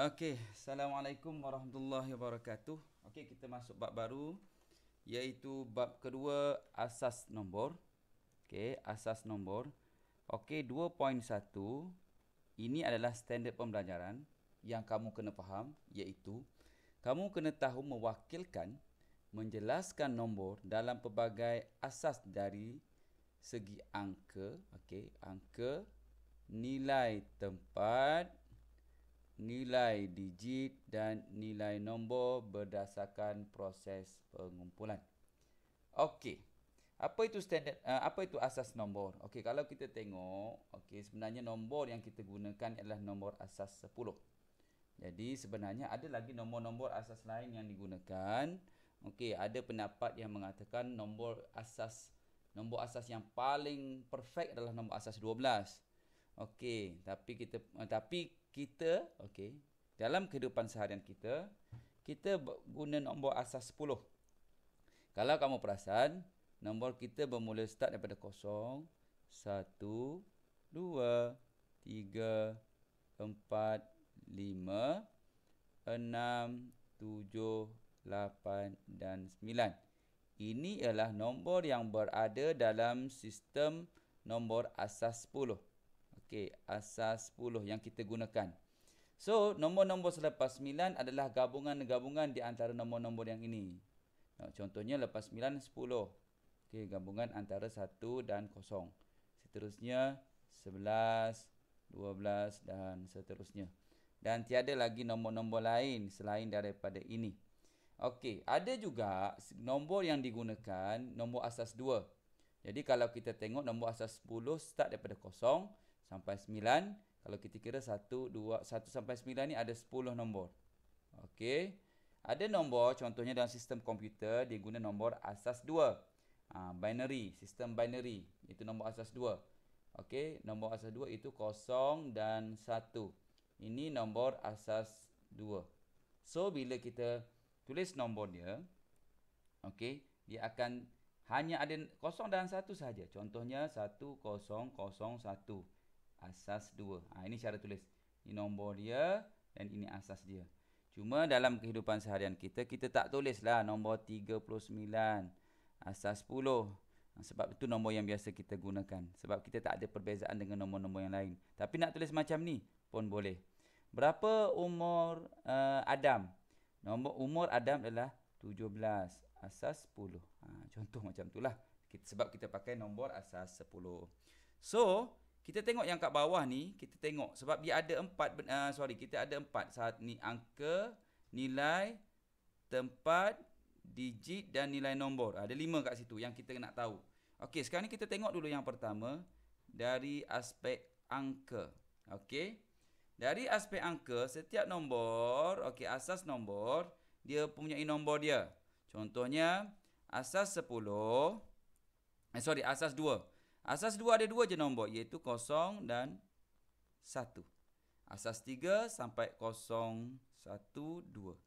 Okay, Assalamualaikum warahmatullahi wabarakatuh. Okay, kita masuk bab baru iaitu bab kedua asas nombor. Okay, asas nombor. Okey, 2.1 ini adalah standard pembelajaran yang kamu kena faham iaitu kamu kena tahu mewakilkan menjelaskan nombor dalam pelbagai asas dari segi angka, Okay, angka, nilai tempat, nilai digit dan nilai nombor berdasarkan proses pengumpulan. Okey. Apa itu standard uh, apa itu asas nombor? Okey, kalau kita tengok, okey sebenarnya nombor yang kita gunakan adalah nombor asas 10. Jadi sebenarnya ada lagi nombor-nombor asas lain yang digunakan. Okey, ada pendapat yang mengatakan nombor asas nombor asas yang paling perfect adalah nombor asas Okey, tapi kita eh, tapi kita okey, dalam kehidupan seharian kita, kita guna nombor asas 10. Kalau kamu perasan, nombor kita bermula start daripada 0 1 2 3 4 5 6 7 8 9 dan sembilan. Ini ialah nombor yang berada dalam sistem nombor asas sepuluh. Okey, asas 10 yang kita gunakan. So, nombor-nombor selepas 9 adalah gabungan-gabungan di antara nombor-nombor yang ini. Contohnya, lepas 9, 10. Okey, gabungan antara 1 dan 0. Seterusnya, 11, 12 dan seterusnya. Dan tiada lagi nombor-nombor lain selain daripada ini. Okey, ada juga nombor yang digunakan, nombor asas 2. Jadi kalau kita tengok nombor asas 10 start daripada kosong, sampai 9. Kalau kita kira 1, 2, 1 sampai 9 ni ada 10 nombor. Okey. Ada nombor, contohnya dalam sistem komputer, dia guna nombor asas 2. Ha, ah, binary, sistem binary. Itu nombor asas 2. Okey, nombor asas 2 itu 0 dan 1. Ini nombor asas 2. So, bila kita tulis nombor dia, okey, dia akan hanya ada 0 dan 1 saja. Contohnya 1, 0, 0, 1 asas dua. Ha, ini cara tulis. Ini nombor dia dan ini asas dia. Cuma dalam kehidupan seharian kita, kita tak tulis lah nombor 39, asas 10. Ha, sebab itu nombor yang biasa kita gunakan. Sebab kita tak ada perbezaan dengan nombor-nombor yang lain. Tapi nak tulis macam ni pun boleh. Berapa umur uh, Adam? Nombor umur Adam adalah 17, asas 10. Ha, contoh macam itulah. Kita, sebab kita pakai nombor asas 10. So, kita tengok yang kat bawah ni, kita tengok sebab dia ada empat, uh, sorry, kita ada empat saat ni angka, nilai, tempat, digit dan nilai nombor. Ada lima kat situ yang kita nak tahu. Okey, sekarang ni kita tengok dulu yang pertama dari aspek angka. Okey. Dari aspek angka, setiap nombor, okey, asas nombor, dia punya nombor dia. Contohnya, asas sepuluh. eh, sorry, asas dua. Asas dua ada dua je nombor iaitu kosong dan satu. Asas tiga sampai kosong satu dua.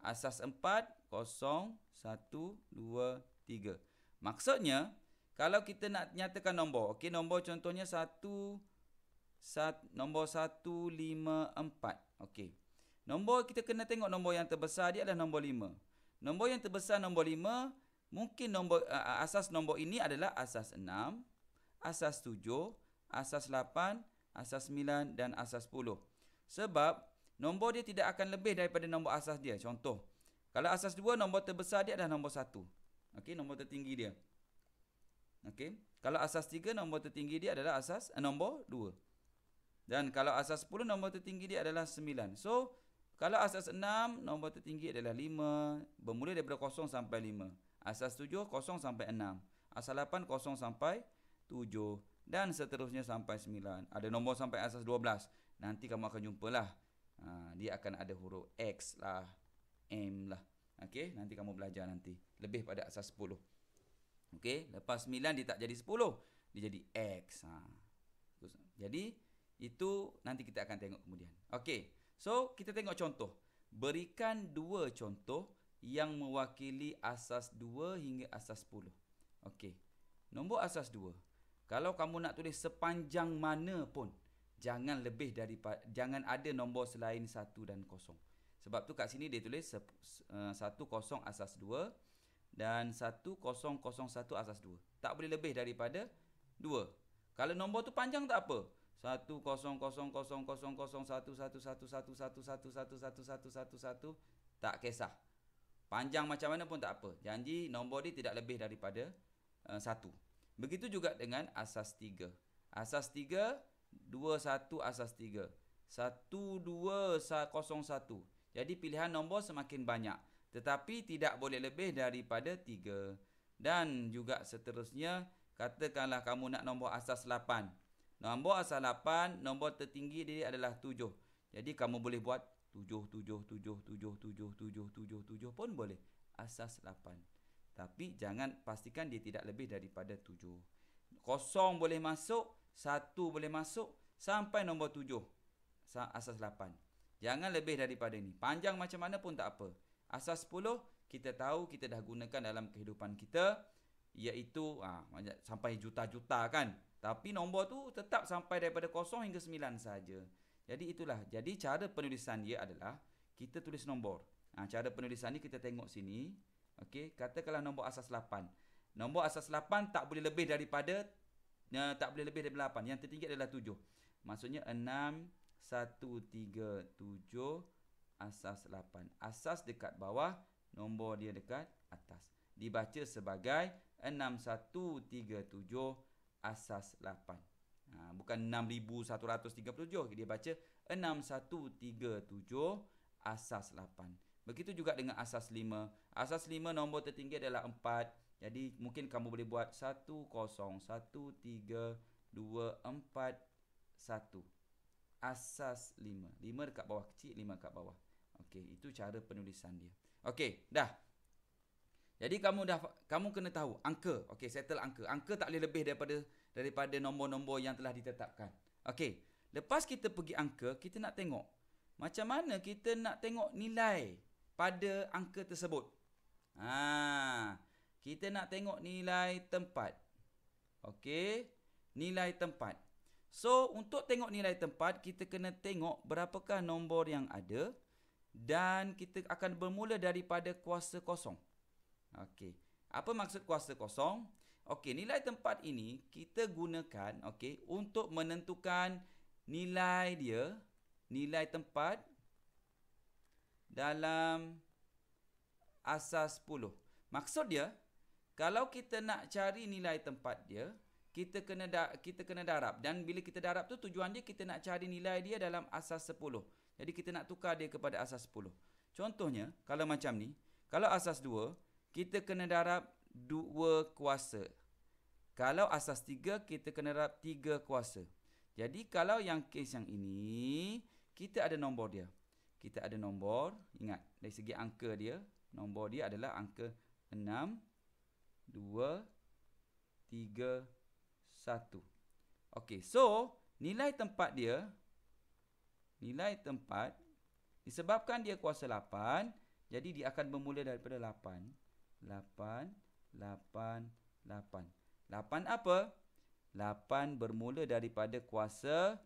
Asas empat kosong satu dua tiga. Maksudnya kalau kita nak nyatakan nombor, okey nombor contohnya satu sat, nombor satu lima empat, okey. Nombor kita kena tengok nombor yang terbesar dia adalah nombor lima. Nombor yang terbesar nombor lima mungkin nombor asas nombor ini adalah asas enam asas 7, asas 8, asas 9 dan asas 10. Sebab nombor dia tidak akan lebih daripada nombor asas dia. Contoh, kalau asas 2 nombor terbesar dia adalah nombor 1. Okey, nombor tertinggi dia. Okey. Kalau asas 3 nombor tertinggi dia adalah asas eh, nombor 2. Dan kalau asas 10 nombor tertinggi dia adalah 9. So, kalau asas 6 nombor tertinggi adalah 5, bermula daripada 0 sampai 5. Asas 7 0 sampai 6. Asas 8 0 sampai 9 tujuh dan seterusnya sampai sembilan. Ada nombor sampai asas dua belas. Nanti kamu akan jumpalah. Ha, dia akan ada huruf X lah, M lah. Okey, nanti kamu belajar nanti. Lebih pada asas sepuluh. Okey, lepas sembilan dia tak jadi sepuluh. Dia jadi X. Ha. Jadi, itu nanti kita akan tengok kemudian. Okey, so kita tengok contoh. Berikan dua contoh yang mewakili asas dua hingga asas sepuluh. Okey. Nombor asas dua. Kalau kamu nak tulis sepanjang mana pun, jangan lebih dari jangan ada nombor selain 1 dan 0. Sebab tu kat sini dia tulis 10 asas 2 dan 1001 asas 2. Tak boleh lebih daripada 2. Kalau nombor tu panjang tak apa. 10000011111111111 tak kisah. Panjang macam mana pun tak apa. Janji nombor dia tidak lebih daripada 1. Uh, Begitu juga dengan asas tiga. Asas tiga, dua satu asas tiga. Satu dua sa, kosong satu. Jadi pilihan nombor semakin banyak. Tetapi tidak boleh lebih daripada tiga. Dan juga seterusnya, katakanlah kamu nak nombor asas lapan. Nombor asas lapan, nombor tertinggi dia adalah tujuh. Jadi kamu boleh buat tujuh, tujuh, tujuh, tujuh, tujuh, tujuh, tujuh, tujuh pun boleh. Asas lapan. Tapi jangan pastikan dia tidak lebih daripada tujuh. Kosong boleh masuk. Satu boleh masuk. Sampai nombor tujuh. Asas lapan. Jangan lebih daripada ini. Panjang macam mana pun tak apa. Asas sepuluh. Kita tahu kita dah gunakan dalam kehidupan kita. Iaitu ha, sampai juta-juta kan. Tapi nombor tu tetap sampai daripada kosong hingga sembilan saja. Jadi itulah. Jadi cara penulisan dia adalah. Kita tulis nombor. Ha, cara penulisan ni kita tengok sini. Sini. Okey, katakanlah nombor asas 8. Nombor asas 8 tak boleh lebih daripada uh, tak boleh lebih daripada 8. Yang tertinggi adalah 7. Maksudnya 6 1 3 7 asas 8. Asas dekat bawah, nombor dia dekat atas. Dibaca sebagai 6 1 3 asas 8. Ha, bukan 6137 dia baca 6137 asas Begitu juga dengan asas lima. Asas lima nombor tertinggi adalah empat. Jadi mungkin kamu boleh buat satu kosong satu tiga dua empat satu. Asas lima. Lima dekat bawah kecil, lima dekat bawah. Okey, itu cara penulisan dia. Okey, dah. Jadi kamu dah kamu kena tahu angka. Okey, settle angka. Angka tak boleh lebih daripada daripada nombor-nombor yang telah ditetapkan. Okey. Lepas kita pergi angka, kita nak tengok macam mana kita nak tengok nilai pada angka tersebut. Ha, kita nak tengok nilai tempat. Okey, nilai tempat. So, untuk tengok nilai tempat, kita kena tengok berapakah nombor yang ada dan kita akan bermula daripada kuasa kosong. Okey. Apa maksud kuasa kosong? Okey, nilai tempat ini kita gunakan okey untuk menentukan nilai dia, nilai tempat dalam asas 10. Maksud dia, kalau kita nak cari nilai tempat dia, kita kena da- kita kena darab dan bila kita darab tu tujuan dia kita nak cari nilai dia dalam asas 10. Jadi kita nak tukar dia kepada asas 10. Contohnya, kalau macam ni, kalau asas 2, kita kena darab 2 kuasa. Kalau asas 3, kita kena darab 3 kuasa. Jadi kalau yang kes yang ini, kita ada nombor dia kita ada nombor ingat dari segi angka dia nombor dia adalah angka 6 2 3 okey so nilai tempat dia nilai tempat disebabkan dia kuasa 8 jadi dia akan bermula daripada 8 8 8 8 8 apa? 8 bermula daripada kuasa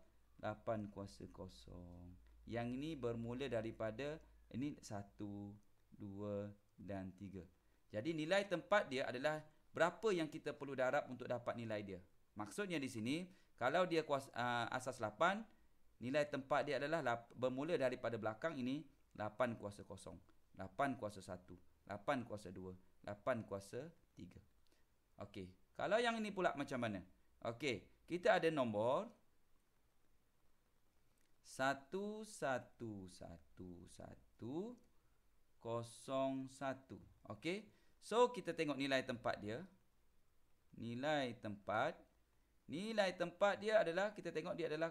8 kuasa kosong. Yang ini bermula daripada ini satu, dua dan tiga. Jadi nilai tempat dia adalah berapa yang kita perlu darab untuk dapat nilai dia. Maksudnya di sini, kalau dia kuas, uh, asas 8, nilai tempat dia adalah lap, bermula daripada belakang ini 8 kuasa 0, 8 kuasa 1, 8 kuasa 2, 8 kuasa 3. Okey, kalau yang ini pula macam mana? Okey, kita ada nombor satu satu satu satu kosong satu. okay So, kita tengok nilai tempat dia. Nilai tempat. Nilai tempat dia adalah, kita tengok dia adalah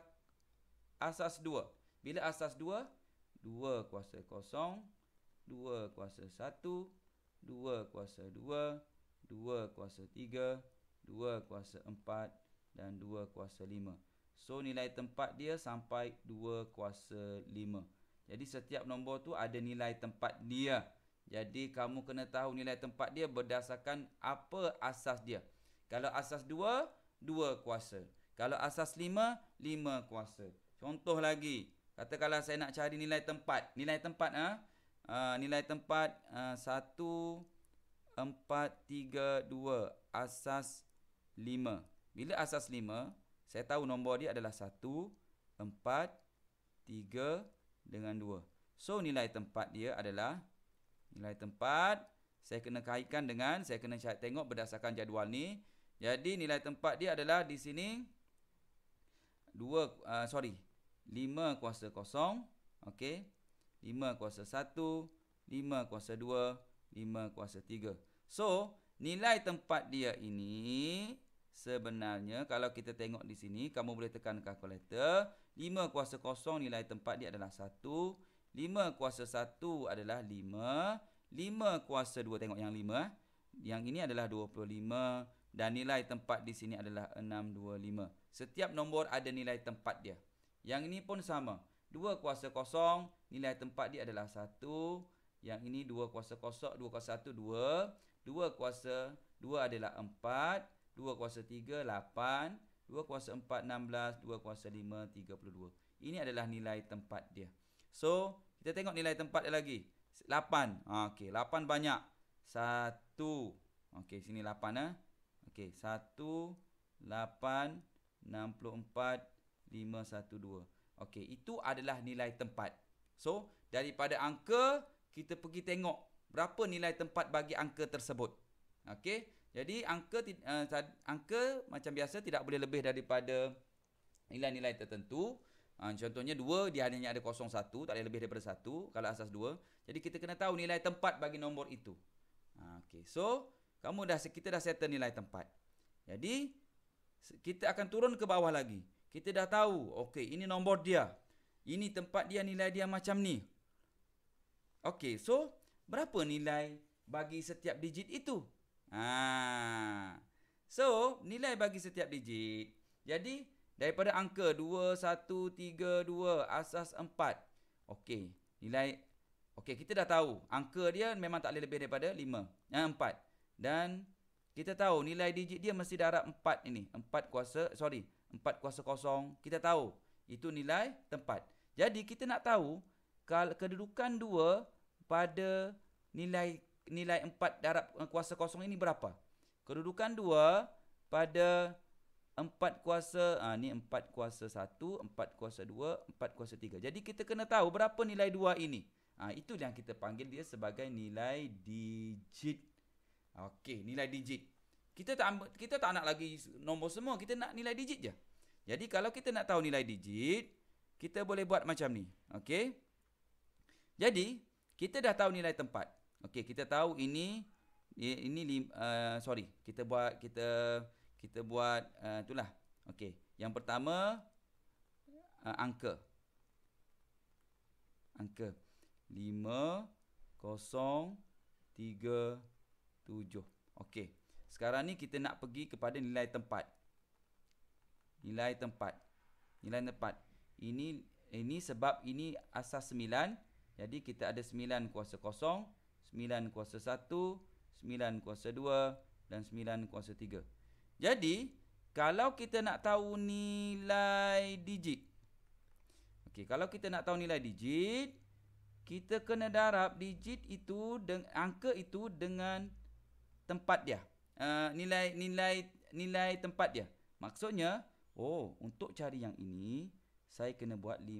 asas dua Bila asas dua dua kuasa kosong. dua kuasa satu dua kuasa dua dua kuasa tiga dua kuasa empat Dan dua kuasa lima So nilai tempat dia sampai 2 kuasa 5 Jadi setiap nombor tu ada nilai tempat dia Jadi kamu kena tahu nilai tempat dia berdasarkan apa asas dia Kalau asas 2, 2 kuasa Kalau asas 5, 5 kuasa Contoh lagi Kata kalau saya nak cari nilai tempat Nilai tempat ha? uh, Nilai tempat uh, 1, 4, 3, 2 Asas 5 Bila asas 5 saya tahu nombor dia adalah 1, 4, 3 dengan 2. So nilai tempat dia adalah nilai tempat saya kena kaitkan dengan saya kena cari tengok berdasarkan jadual ni. Jadi nilai tempat dia adalah di sini 2 uh, ah, sorry 5 kuasa 0, okey. 5 kuasa 1, 5 kuasa 2, 5 kuasa 3. So, nilai tempat dia ini Sebenarnya kalau kita tengok di sini kamu boleh tekan kalkulator 5 kuasa kosong nilai tempat dia adalah 1 5 kuasa 1 adalah 5 5 kuasa 2 tengok yang 5 eh. Yang ini adalah 25 Dan nilai tempat di sini adalah 625 Setiap nombor ada nilai tempat dia Yang ini pun sama 2 kuasa kosong nilai tempat dia adalah 1 Yang ini 2 kuasa kosong 2 kuasa 1 2 2 kuasa 2 adalah 4 2 kuasa 3, 8 2 kuasa 4, 16 2 kuasa 5, 32 Ini adalah nilai tempat dia So, kita tengok nilai tempat dia lagi 8, okay. 8 banyak 1 Okey, sini 8 ya eh? Okey, 1 8 64 5 12. Okey, itu adalah nilai tempat. So, daripada angka kita pergi tengok berapa nilai tempat bagi angka tersebut. Okey. Jadi angka uh, angka macam biasa tidak boleh lebih daripada nilai-nilai tertentu. Uh, contohnya 2 dia hanya ada 0.1, tak boleh lebih daripada 1 kalau asas 2. Jadi kita kena tahu nilai tempat bagi nombor itu. Uh, ah, okay. So, kamu dah kita dah settle nilai tempat. Jadi, kita akan turun ke bawah lagi. Kita dah tahu, okay, ini nombor dia. Ini tempat dia, nilai dia macam ni. Okay, so, berapa nilai bagi setiap digit itu? Ha. So, nilai bagi setiap digit. Jadi, daripada angka 2, 1, 3, 2, asas 4. Okey, nilai Okey, kita dah tahu angka dia memang tak boleh lebih daripada 5. Eh, 4. Dan kita tahu nilai digit dia mesti darab 4 ini. 4 kuasa, sorry. 4 kuasa kosong. Kita tahu. Itu nilai tempat. Jadi, kita nak tahu kedudukan 2 pada nilai nilai 4 darab eh, kuasa kosong ini berapa? Kedudukan 2 pada 4 kuasa ah ni 4 kuasa 1, 4 kuasa 2, 4 kuasa 3. Jadi kita kena tahu berapa nilai 2 ini. Ha, itu yang kita panggil dia sebagai nilai digit. Okey, nilai digit. Kita tak kita tak nak lagi nombor semua, kita nak nilai digit je. Jadi kalau kita nak tahu nilai digit, kita boleh buat macam ni. Okey. Jadi, kita dah tahu nilai tempat. Okey, kita tahu ini ini uh, sorry, kita buat kita kita buat uh, itulah. Okey, yang pertama uh, angka. Angka 5037. Okey. Sekarang ni kita nak pergi kepada nilai tempat. Nilai tempat. Nilai tempat. Ini ini sebab ini asas 9. Jadi kita ada 9 kuasa kosong sembilan kuasa satu, sembilan kuasa dua dan sembilan kuasa tiga. Jadi, kalau kita nak tahu nilai digit. Okey, kalau kita nak tahu nilai digit, kita kena darab digit itu dengan angka itu dengan tempat dia. Uh, nilai nilai nilai tempat dia. Maksudnya, oh, untuk cari yang ini, saya kena buat 5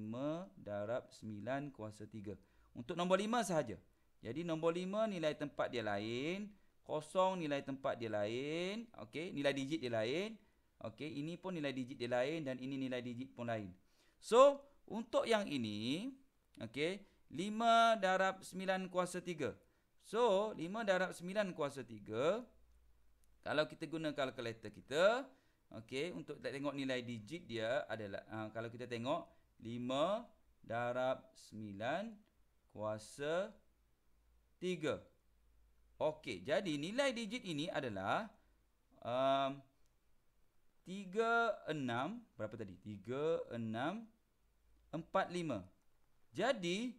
darab 9 kuasa 3. Untuk nombor 5 sahaja. Jadi nombor 5 nilai tempat dia lain, kosong nilai tempat dia lain, okey, nilai digit dia lain. Okey, ini pun nilai digit dia lain dan ini nilai digit pun lain. So, untuk yang ini, okey, 5 darab 9 kuasa 3. So, 5 darab 9 kuasa 3 kalau kita guna kalkulator kita, okey, untuk tengok nilai digit dia adalah uh, kalau kita tengok 5 darab 9 kuasa 3 tiga. Okey, jadi nilai digit ini adalah um, tiga, enam, berapa tadi? Tiga, enam, empat, lima. Jadi,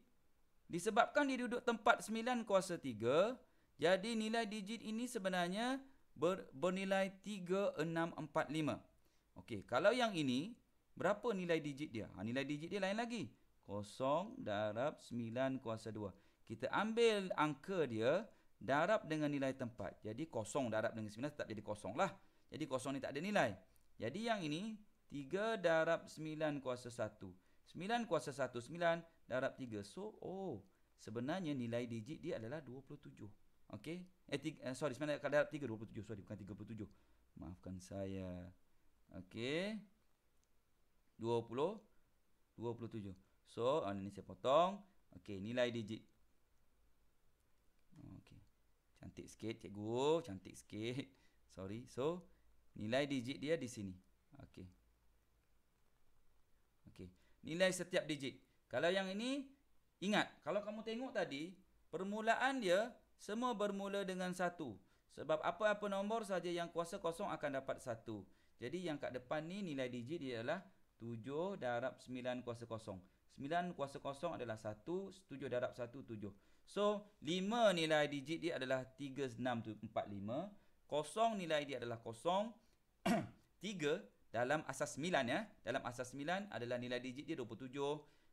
disebabkan dia duduk tempat sembilan kuasa tiga, jadi nilai digit ini sebenarnya ber, bernilai tiga, enam, empat, lima. Okey, kalau yang ini, berapa nilai digit dia? Ha, nilai digit dia lain lagi. Kosong darab sembilan kuasa dua kita ambil angka dia darab dengan nilai tempat. Jadi kosong darab dengan 9 tetap jadi kosong lah. Jadi kosong ni tak ada nilai. Jadi yang ini 3 darab 9 kuasa 1. 9 kuasa 1, 9 darab 3. So, oh, sebenarnya nilai digit dia adalah 27. Okey? Eh, tiga, eh, sorry, sebenarnya darab 3, 27. Sorry, bukan 37. Maafkan saya. Okey? 20, 27. So, oh, ini saya potong. Okey, nilai digit Cantik sikit cikgu, cantik sikit. Sorry. So, nilai digit dia di sini. Okey. Okey. Nilai setiap digit. Kalau yang ini ingat, kalau kamu tengok tadi, permulaan dia semua bermula dengan satu. Sebab apa-apa nombor saja yang kuasa kosong akan dapat satu. Jadi yang kat depan ni nilai digit dia ialah 7 darab 9 kuasa kosong. 9 kuasa kosong adalah 1, 7 darab 1 7. So, 5 nilai digit dia adalah 36745. Kosong nilai dia adalah kosong. 3 dalam asas 9 ya. Dalam asas 9 adalah nilai digit dia 27.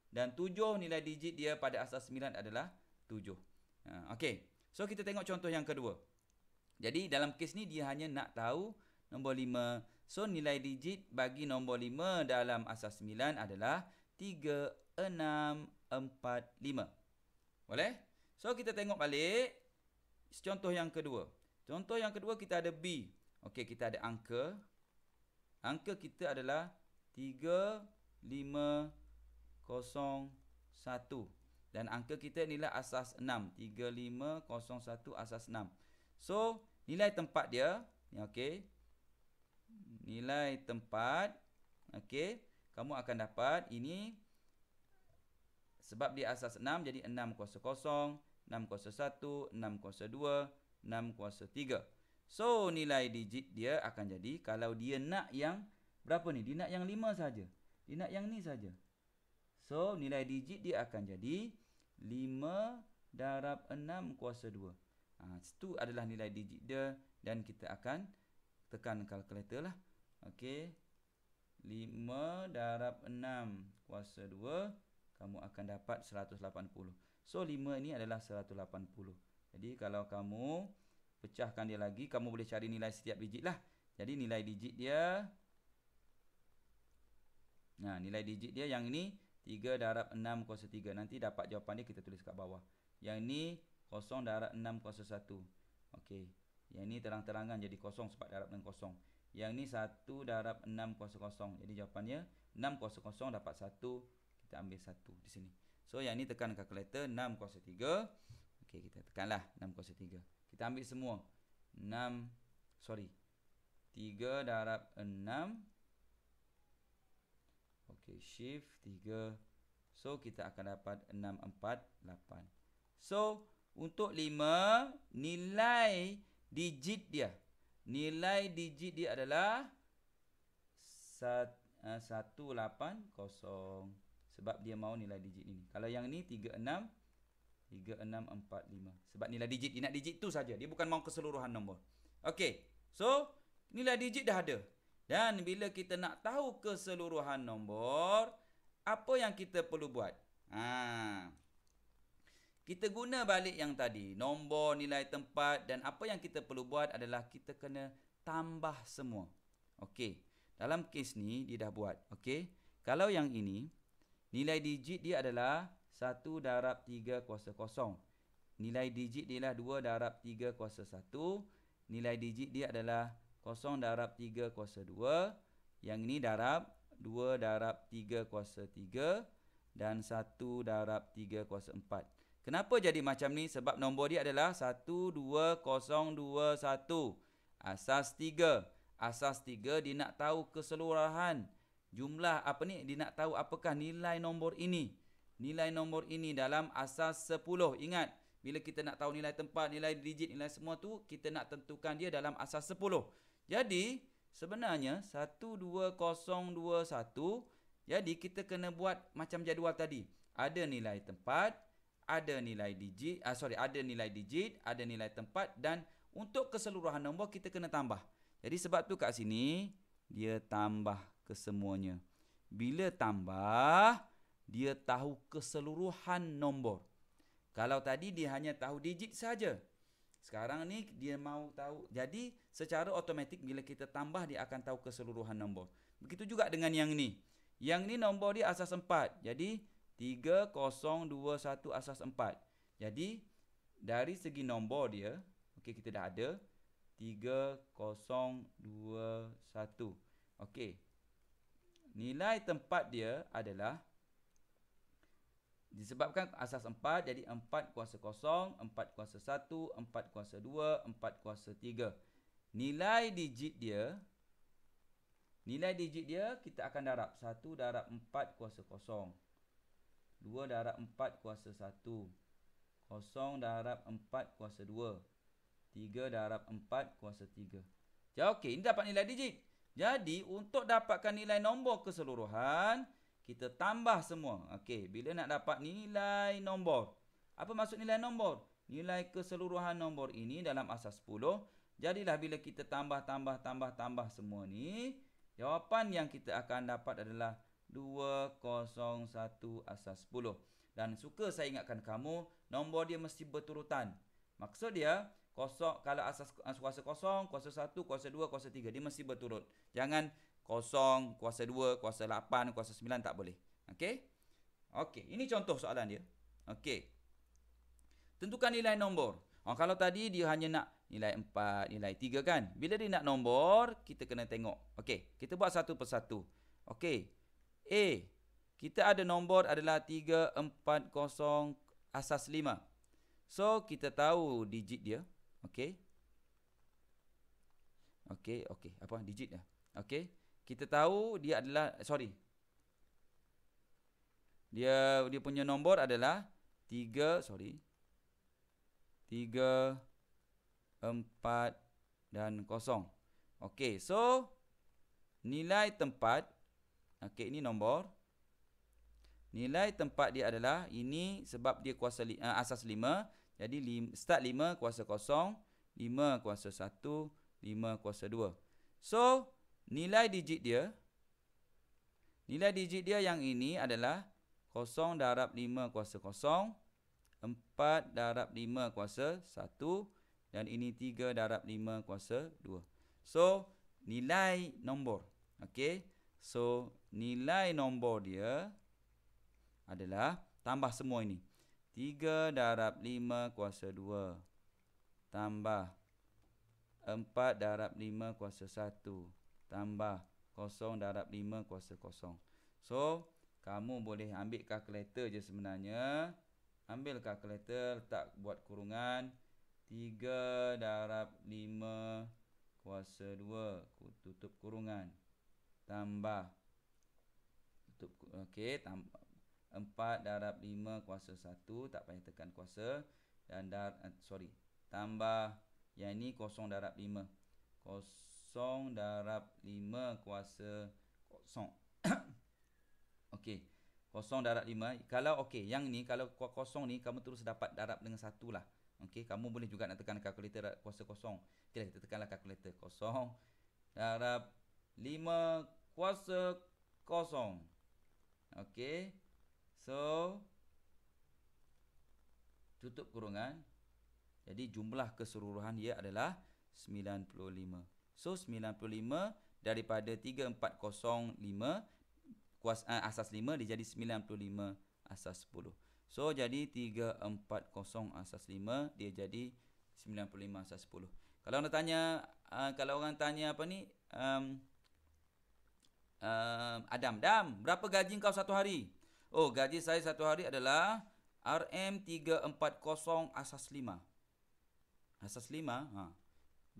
Dan 7 nilai digit dia pada asas 9 adalah 7. Uh, ha, okay. So, kita tengok contoh yang kedua. Jadi, dalam kes ni dia hanya nak tahu nombor 5. So, nilai digit bagi nombor 5 dalam asas 9 adalah 3, 6, 4, 5. Boleh? Boleh? So kita tengok balik contoh yang kedua. Contoh yang kedua kita ada B. Okey, kita ada angka. Angka kita adalah 3501 dan angka kita nilai asas 6. 3501 asas 6. So, nilai tempat dia okey. Nilai tempat okey, kamu akan dapat ini sebab dia asas 6 jadi 600 6 kuasa 1, 6 kuasa 2, 6 kuasa 3. So nilai digit dia akan jadi kalau dia nak yang berapa ni? Dia nak yang 5 saja. Dia nak yang ni saja. So nilai digit dia akan jadi 5 darab 6 kuasa 2. Ah itu adalah nilai digit dia dan kita akan tekan kalkulator lah. Okey. 5 darab 6 kuasa 2 kamu akan dapat 180. So 5 ini adalah 180. Jadi kalau kamu pecahkan dia lagi, kamu boleh cari nilai setiap digit lah. Jadi nilai digit dia Nah, nilai digit dia yang ini 3 darab 6 kuasa 3. Nanti dapat jawapan dia kita tulis kat bawah. Yang ini 0 darab 6 kuasa 1. Okey. Yang ini terang-terangan jadi kosong sebab darab dengan 0. Yang ini 1 darab 6 kuasa 0. Jadi jawapannya 6 kuasa 0 dapat 1. Kita ambil 1 di sini. So yang ni tekan kalkulator 6 kuasa kita tekanlah 6 kuasa Kita ambil semua. 6 sorry. 3 darab 6. Okey shift 3. So kita akan dapat 648. So untuk 5 nilai digit dia. Nilai digit dia adalah 1 8 0 sebab dia mahu nilai digit ini. Kalau yang ni 36 3645. Sebab nilai digit dia nak digit tu saja. Dia bukan mahu keseluruhan nombor. Okey. So, nilai digit dah ada. Dan bila kita nak tahu keseluruhan nombor, apa yang kita perlu buat? Ha. Kita guna balik yang tadi, nombor, nilai tempat dan apa yang kita perlu buat adalah kita kena tambah semua. Okey. Dalam kes ni dia dah buat. Okey. Kalau yang ini Nilai digit dia adalah 1 darab 3 kuasa kosong. Nilai digit dia adalah 2 darab 3 kuasa 1. Nilai digit dia adalah 0 darab 3 kuasa 2. Yang ini darab 2 darab 3 kuasa 3 dan 1 darab 3 kuasa 4. Kenapa jadi macam ni? Sebab nombor dia adalah 12021. Asas 3. Asas 3 dia nak tahu keseluruhan jumlah apa ni dia nak tahu apakah nilai nombor ini nilai nombor ini dalam asas 10 ingat bila kita nak tahu nilai tempat nilai digit nilai semua tu kita nak tentukan dia dalam asas 10 jadi sebenarnya 12021 jadi kita kena buat macam jadual tadi ada nilai tempat ada nilai digit ah, sorry ada nilai digit ada nilai tempat dan untuk keseluruhan nombor kita kena tambah jadi sebab tu kat sini dia tambah kesemuanya. Bila tambah, dia tahu keseluruhan nombor. Kalau tadi dia hanya tahu digit saja. Sekarang ni dia mau tahu. Jadi secara automatik bila kita tambah dia akan tahu keseluruhan nombor. Begitu juga dengan yang ni. Yang ni nombor dia asas 4. Jadi 3021 asas 4. Jadi dari segi nombor dia, okey kita dah ada 3021. Okey nilai tempat dia adalah disebabkan asas 4 jadi 4 kuasa kosong, 4 kuasa 1, 4 kuasa 2, 4 kuasa 3. Nilai digit dia nilai digit dia kita akan darab 1 darab 4 kuasa kosong. 2 darab 4 kuasa 1. Kosong darab 4 kuasa 2. 3 darab 4 kuasa 3. Ya okey, ini dapat nilai digit. Jadi untuk dapatkan nilai nombor keseluruhan kita tambah semua. Okey, bila nak dapat nilai nombor. Apa maksud nilai nombor? Nilai keseluruhan nombor ini dalam asas 10. Jadilah bila kita tambah tambah tambah tambah semua ni, jawapan yang kita akan dapat adalah 201 asas 10. Dan suka saya ingatkan kamu, nombor dia mesti berturutan. Maksud dia kosong kalau asas kuasa kosong kuasa satu kuasa dua kuasa tiga dia mesti berturut jangan kosong kuasa dua kuasa lapan kuasa sembilan tak boleh okey okey ini contoh soalan dia okey tentukan nilai nombor oh, kalau tadi dia hanya nak nilai empat nilai tiga kan bila dia nak nombor kita kena tengok okey kita buat satu persatu okey a kita ada nombor adalah tiga empat kosong asas lima So kita tahu digit dia Okey. Okey, okey. Apa digit dia? Okey. Kita tahu dia adalah sorry. Dia dia punya nombor adalah 3 sorry. 3 4 dan 0. Okey, so nilai tempat okey ini nombor Nilai tempat dia adalah ini sebab dia kuasa li, uh, asas jadi start 5 kuasa kosong, 5 kuasa 1, 5 kuasa 2. So, nilai digit dia nilai digit dia yang ini adalah 0 darab 5 kuasa kosong, 4 darab 5 kuasa 1 dan ini 3 darab 5 kuasa 2. So, nilai nombor. okay? So, nilai nombor dia adalah tambah semua ini 3 darab 5 kuasa 2 tambah 4 darab 5 kuasa 1 tambah 0 darab 5 kuasa 0. So, kamu boleh ambil kalkulator je sebenarnya. Ambil kalkulator, letak buat kurungan. 3 darab 5 kuasa 2 tutup kurungan tambah okey tambah 4 darab 5 kuasa 1 tak payah tekan kuasa dan dar eh, sorry tambah yang ini kosong darab 5 kosong darab 5 kuasa kosong okey kosong darab 5 kalau okey yang ni kalau kosong ni kamu terus dapat darab dengan 1 lah okey kamu boleh juga nak tekan kalkulator kuasa 0 okeylah kita tekanlah kalkulator kosong darab 5 kuasa kosong okey So tutup kurungan. Jadi jumlah keseluruhan ia adalah 95. So 95 daripada 3405 kuas uh, asas 5 dia jadi 95 asas 10. So jadi 340 asas 5 dia jadi 95 asas 10. Kalau orang tanya uh, kalau orang tanya apa ni um, um, Adam Dam berapa gaji kau satu hari? Oh, gaji saya satu hari adalah RM340 asas lima, Asas lima. Ha.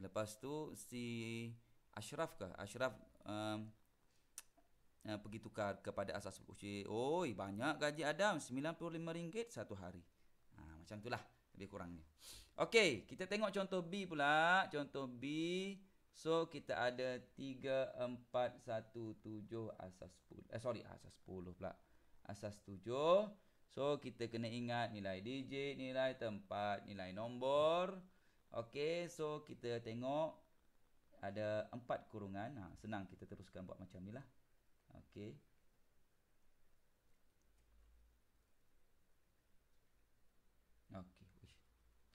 Lepas tu si Ashraf ke? Ashraf um, uh, pergi tukar kepada asas Uci. Oh, banyak gaji Adam RM95 satu hari. Ha, macam itulah lebih kurangnya. ni. Okey, kita tengok contoh B pula. Contoh B. So kita ada 3417 asas 10. Eh sorry, asas 10 pula asas tujuh, So kita kena ingat nilai digit, nilai tempat, nilai nombor. Okey, so kita tengok ada empat kurungan. Ha, senang kita teruskan buat macam nilah. Okey. Okey.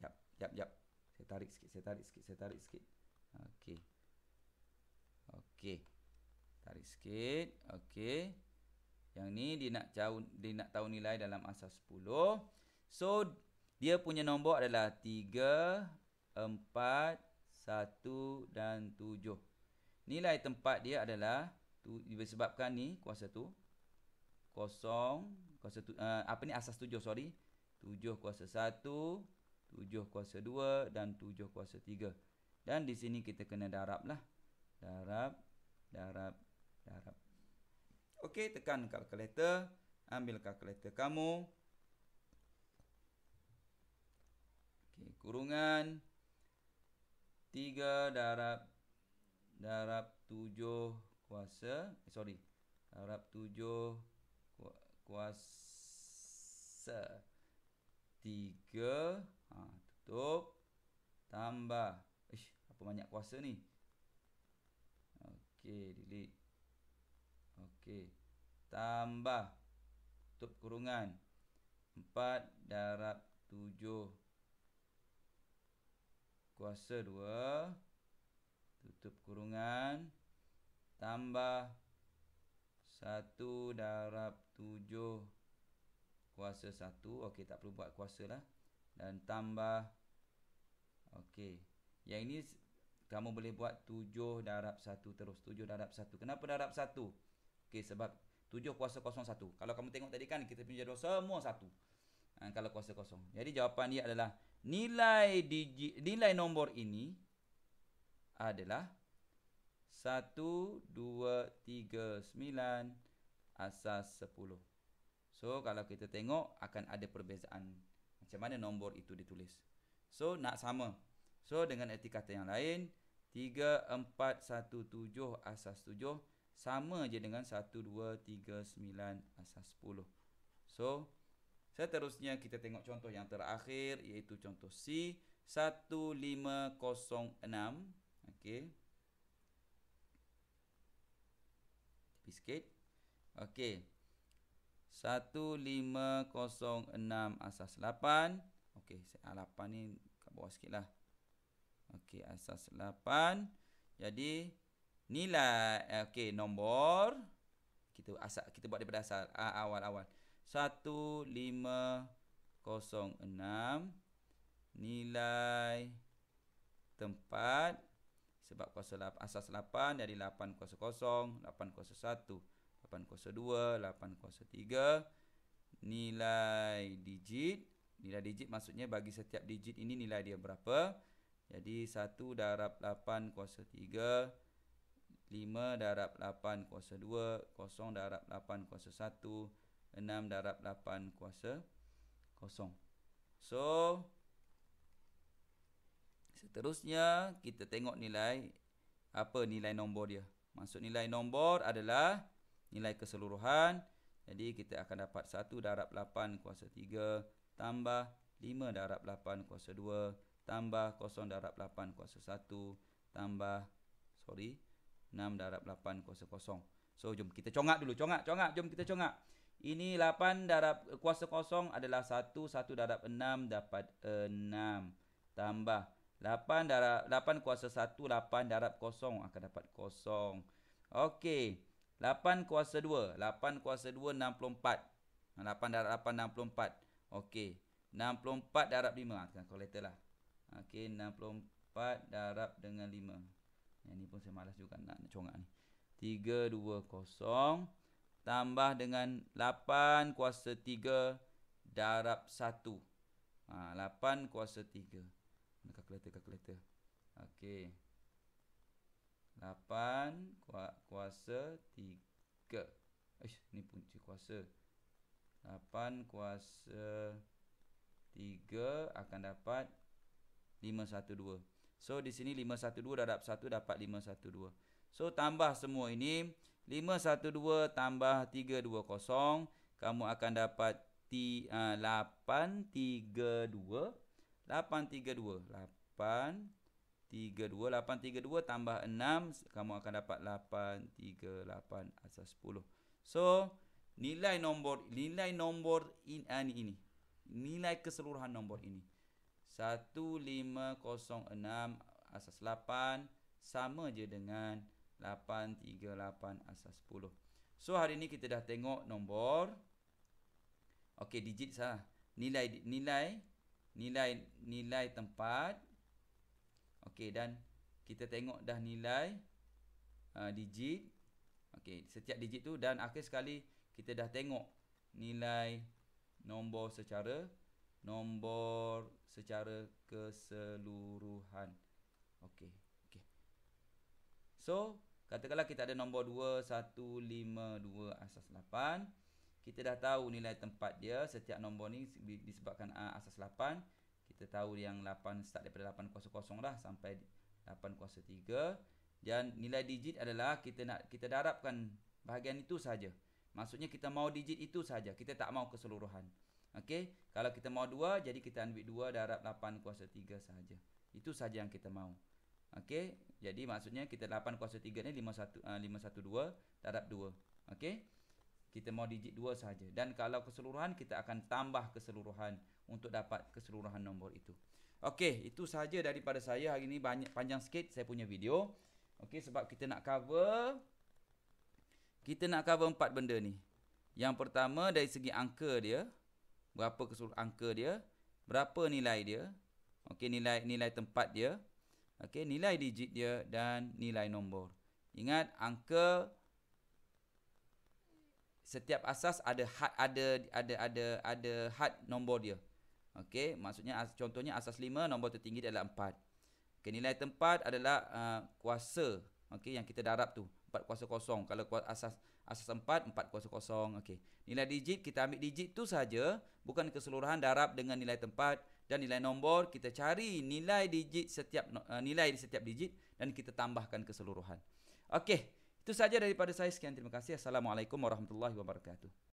Jap, jap, jap. Saya tarik sikit, saya tarik sikit, saya tarik sikit. Okey. Okey. Tarik sikit. Okey. Yang ni dia nak tahu dia nak tahu nilai dalam asas 10. So dia punya nombor adalah 3, 4, 1 dan 7. Nilai tempat dia adalah tu disebabkan ni kuasa tu kosong kuasa tu, uh, apa ni asas 7 sorry. 7 kuasa 1, 7 kuasa 2 dan 7 kuasa 3. Dan di sini kita kena darab lah. Darab, darab, darab. Okey, tekan kalkulator. ambil kalkulator kamu. Okey, kurungan 3 darab darab 7 kuasa, eh, sorry. Darab 7 kuasa 3 ha tutup tambah. Ish, apa banyak kuasa ni? Okey, delete. Okey. Tambah. Tutup kurungan. 4 darab 7. Kuasa 2. Tutup kurungan. Tambah. 1 darab 7. Kuasa 1. Okey, tak perlu buat kuasa lah. Dan tambah. Okey. Yang ini... Kamu boleh buat 7 darab 1 terus 7 darab 1 Kenapa darab Okey sebab tujuh kuasa kosong satu. Kalau kamu tengok tadi kan kita punya jadual semua satu. Ha, kalau kuasa kosong. Jadi jawapan dia adalah nilai digi, nilai nombor ini adalah 1239 asas 10. So kalau kita tengok akan ada perbezaan macam mana nombor itu ditulis. So nak sama. So dengan erti kata yang lain 3417 asas 7 sama je dengan 1 2 3 9 asas 10. So, seterusnya kita tengok contoh yang terakhir iaitu contoh C 1506. Okey. Biskit. Okey. 1506 asas 8. Okey, 8 ni kat bawah lah, okay. asas 8. Jadi nilai eh, okey nombor kita asal kita buat daripada asal awal-awal 1506 nilai tempat sebab kuasa asas 8 jadi 800 801 802 803 804 nilai digit nilai digit maksudnya bagi setiap digit ini nilai dia berapa jadi 1 darab 8 kuasa 5 darab 8 kuasa 2, 0 darab 8 kuasa 1, 6 darab 8 kuasa 0. So, seterusnya kita tengok nilai, apa nilai nombor dia. Maksud nilai nombor adalah nilai keseluruhan. Jadi kita akan dapat 1 darab 8 kuasa 3 tambah 5 darab 8 kuasa 2 tambah 0 darab 8 kuasa 1 tambah, sorry, 6 darab 8 kuasa kosong. So jom kita congak dulu. Congak, congak. Jom kita congak. Ini 8 darab eh, kuasa kosong adalah 1. 1 darab 6 dapat 6. Tambah 8 darab 8 kuasa 1. 8 darab kosong akan dapat kosong. Okey. 8 kuasa 2. 8 kuasa 2 64. 8 darab 8 64. Okey. 64 darab 5. Kalkulator lah. Okey. 64 darab dengan 5. Yang ni pun saya malas juga nak, nak congak ni. 320 tambah dengan 8 kuasa 3 darab 1. Ha, 8 kuasa 3. Nak kalkulator kalkulator. Okey. 8 kuasa 3. Ish, ni punca kuasa. 8 kuasa 3 akan dapat 512. So di sini 512 darab 1 dapat 512. So tambah semua ini 512 tambah 320 kamu akan dapat t, uh, 832 832 832 832 tambah 6 kamu akan dapat 838 asas 10. So nilai nombor nilai nombor ini ah, ini nilai keseluruhan nombor ini 1506 asas 8 sama je dengan 838 asas 10. So hari ni kita dah tengok nombor okey digit salah. Nilai nilai nilai nilai tempat okey dan kita tengok dah nilai uh, digit okey setiap digit tu dan akhir sekali kita dah tengok nilai nombor secara nombor secara keseluruhan. Okey. Okey. So, katakanlah kita ada nombor 2 1 5 asas 8. Kita dah tahu nilai tempat dia setiap nombor ni disebabkan asas 8. Kita tahu yang 8 start daripada 8 kuasa kosong lah sampai 8 kuasa 3. Dan nilai digit adalah kita nak kita darabkan bahagian itu saja. Maksudnya kita mau digit itu saja. Kita tak mau keseluruhan. Okey, kalau kita mau 2, jadi kita ambil 2 darab 8 kuasa 3 saja. Itu saja yang kita mau. Okey, jadi maksudnya kita 8 kuasa 3 ni 512 uh, terhadap 2. Okey, kita mau digit 2 saja. Dan kalau keseluruhan, kita akan tambah keseluruhan untuk dapat keseluruhan nombor itu. Okey, itu saja daripada saya hari ini banyak panjang sikit saya punya video. Okey, sebab kita nak cover kita nak cover empat benda ni. Yang pertama dari segi angka dia, berapa keseluruhan angka dia, berapa nilai dia, okey nilai nilai tempat dia, okey nilai digit dia dan nilai nombor. Ingat angka setiap asas ada had ada ada ada ada had nombor dia. Okey, maksudnya contohnya asas 5 nombor tertinggi adalah 4. Okey, nilai tempat adalah uh, kuasa okey yang kita darab tu, 4 kuasa kosong. Kalau kuasa asas asas 4 400 okey nilai digit kita ambil digit tu saja bukan keseluruhan darab dengan nilai tempat dan nilai nombor kita cari nilai digit setiap uh, nilai di setiap digit dan kita tambahkan keseluruhan okey itu saja daripada saya sekian terima kasih assalamualaikum warahmatullahi wabarakatuh